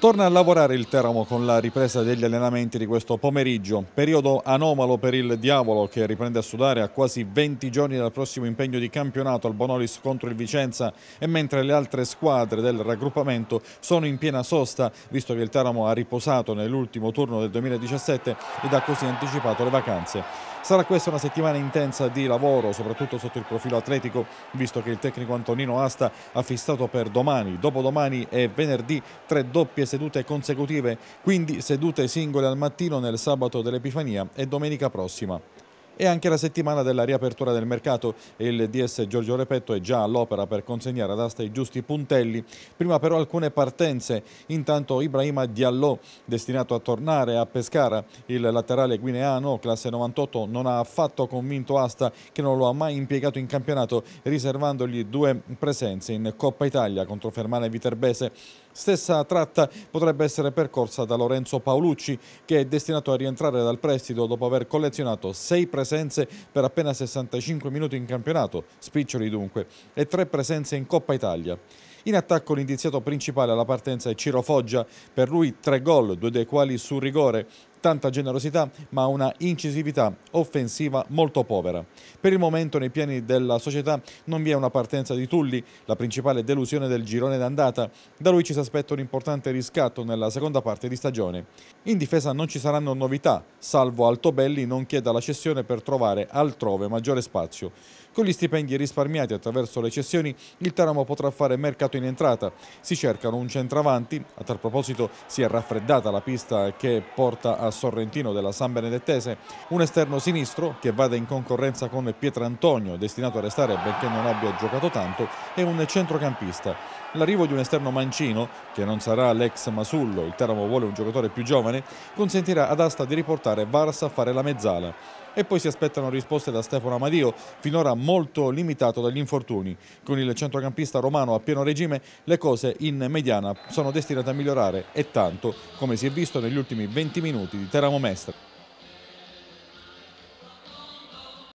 Torna a lavorare il Teramo con la ripresa degli allenamenti di questo pomeriggio, periodo anomalo per il Diavolo che riprende a sudare a quasi 20 giorni dal prossimo impegno di campionato al Bonolis contro il Vicenza e mentre le altre squadre del raggruppamento sono in piena sosta, visto che il Teramo ha riposato nell'ultimo turno del 2017 ed ha così anticipato le vacanze. Sarà questa una settimana intensa di lavoro, soprattutto sotto il profilo atletico, visto che il tecnico Antonino Asta ha fissato per domani, dopodomani e venerdì tre doppie sedute consecutive, quindi sedute singole al mattino nel sabato dell'Epifania e domenica prossima. È anche la settimana della riapertura del mercato e il DS Giorgio Repetto è già all'opera per consegnare ad asta i giusti puntelli. Prima però alcune partenze. Intanto Ibrahima Diallo, destinato a tornare a Pescara, il laterale guineano, classe 98, non ha affatto convinto Asta che non lo ha mai impiegato in campionato, riservandogli due presenze in Coppa Italia contro Fermane Viterbese Stessa tratta potrebbe essere percorsa da Lorenzo Paolucci che è destinato a rientrare dal prestito dopo aver collezionato sei presenze per appena 65 minuti in campionato, spiccioli dunque, e tre presenze in Coppa Italia. In attacco l'indiziato principale alla partenza è Ciro Foggia, per lui tre gol, due dei quali su rigore, tanta generosità ma una incisività offensiva molto povera. Per il momento nei piani della società non vi è una partenza di Tulli, la principale delusione del girone d'andata, da lui ci si aspetta un importante riscatto nella seconda parte di stagione. In difesa non ci saranno novità, salvo Altobelli non chieda la cessione per trovare altrove maggiore spazio. Con gli stipendi risparmiati attraverso le cessioni il Teramo potrà fare mercato in entrata, si cercano un centravanti, a tal proposito si è raffreddata la pista che porta a Sorrentino della San Benedettese, un esterno sinistro che vada in concorrenza con Pietrantonio, destinato a restare benché non abbia giocato tanto, e un centrocampista. L'arrivo di un esterno mancino, che non sarà l'ex Masullo, il Teramo vuole un giocatore più giovane, consentirà ad Asta di riportare Varsa a fare la mezzala e poi si aspettano risposte da Stefano Amadio, finora molto limitato dagli infortuni. Con il centrocampista romano a pieno regime le cose in mediana sono destinate a migliorare e tanto, come si è visto negli ultimi 20 minuti di Teramo Mestre.